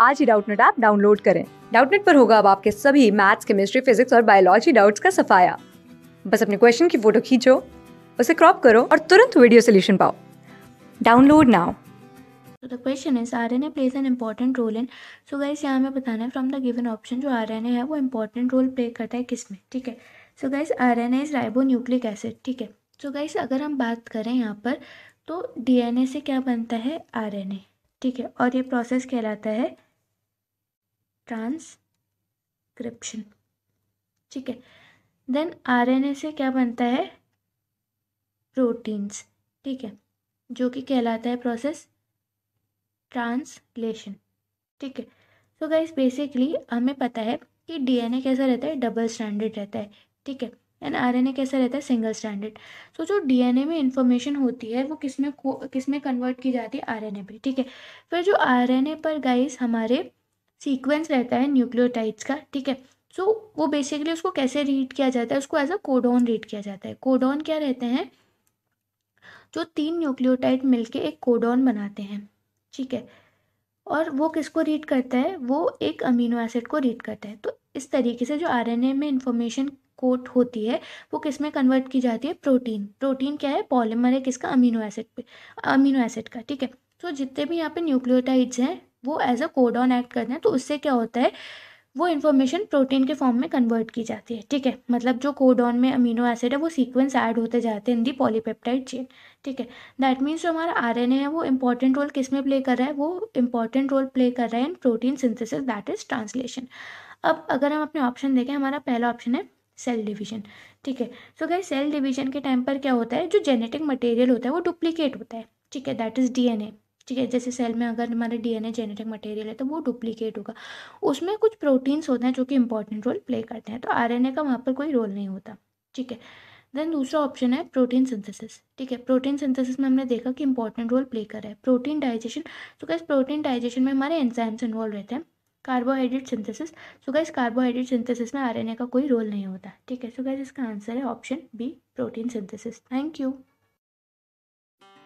आज ही Doubtnut app download करें डाउटनेट पर होगा अब आपके सभी मैथ्स केमिस्ट्री फिजिक्स और बायोलॉजी डाउट्स का सफाया बस अपने क्वेश्चन की फोटो खींचो उसे क्रॉप करो और तुरंत वीडियो सोल्यूशन पाओ डाउनलोड नाउ तो the question is R N A plays an important role in so guys यहाँ हमें बताना है फ्रॉम द गिवन ऑप्शन जो आर एन ए है वो इम्पॉर्टेंट रोल प्ले करता है किस में ठीक है so guys R N A is ribonucleic acid ठीक है सो गाइस अगर हम बात करें यहाँ पर तो डी एन ए से क्या बनता है आर एन ए ठीक है और ये प्रोसेस कहलाता है ट्रांसक्रिप्शन ठीक है देन आरएनए से क्या बनता है प्रोटीन्स ठीक है जो कि कहलाता है प्रोसेस ट्रांसलेशन ठीक है सो गाइस बेसिकली हमें पता है कि डीएनए कैसा रहता है डबल स्टैंडर्ड रहता है ठीक है एंड आरएनए कैसा रहता है सिंगल स्टैंडर्ड सो जो डीएनए में इंफॉर्मेशन होती है वो किस में किस में कन्वर्ट की जाती है आरएनए पे ठीक है फिर जो आरएनए पर गाइस हमारे सीक्वेंस रहता है न्यूक्लियोटाइड्स का ठीक है सो so, वो बेसिकली उसको कैसे रीड किया जाता है उसको एज अ कोडोन रीड किया जाता है कोडोन क्या रहते हैं जो तीन न्यूक्लियोटाइड मिलके एक कोडोन बनाते हैं ठीक है और वो किसको रीड करता है वो एक अमीनो एसिड को रीड करता है तो इस तरीके से जो आरएनए में इंफॉर्मेशन कोट होती है वो किस में कन्वर्ट की जाती है प्रोटीन प्रोटीन क्या है पॉलीमर है किसका अमीनो एसिड पे अमीनो एसिड का ठीक है तो जितने भी यहाँ पे न्यूक्लियोटाइड्स हैं वो एज अ कोडॉन एक्ट करते हैं तो उससे क्या होता है वो इन्फॉर्मेशन प्रोटीन के फॉर्म में कन्वर्ट की जाती है ठीक है मतलब जो कोडॉन में अमीनो एसिड है वो सीक्वेंस ऐड होते जाते हैं इन दी पॉलीपेप्टाइड चेन ठीक है दैट मीन्स जो हमारा आर है वो इंपॉर्टेंट रोल किस में प्ले कर रहा है वो इंपॉर्टेंट रोल प्ले कर रहा है in protein synthesis that is translation अब अगर हम अपने ऑप्शन देखें हमारा पहला ऑप्शन है सेल डिवीजन ठीक है सो गए सेल डिवीजन के टाइम पर क्या होता है जो जेनेटिक मटेरियल होता है वो डुप्लीकेट होता है ठीक है दैट इज़ ए ठीक है जैसे सेल में अगर हमारे डीएनए जेनेटिक मटेरियल है तो वो डुप्लीकेट होगा उसमें कुछ प्रोटीन्स होते हैं जो कि इंपॉर्टेंट रोल प्ले करते हैं तो आरएनए का वहाँ पर कोई रोल नहीं होता ठीक है देन दूसरा ऑप्शन है प्रोटीन सिंथेसिस ठीक है प्रोटीन सिंथेसिस में हमने देखा कि इंपॉर्टेंट रोल प्ले कर रहा है प्रोटीन डाइजेशन तो गैस प्रोटीन डाइजेशन में हमारे एंजाइम्स इन्वॉल्व रहते हैं carbohydrate synthesis so guys carbohydrate synthesis में आरएनए का कोई रोल नहीं होता ठीक है सो गैस इसका आंसर है option B protein synthesis thank you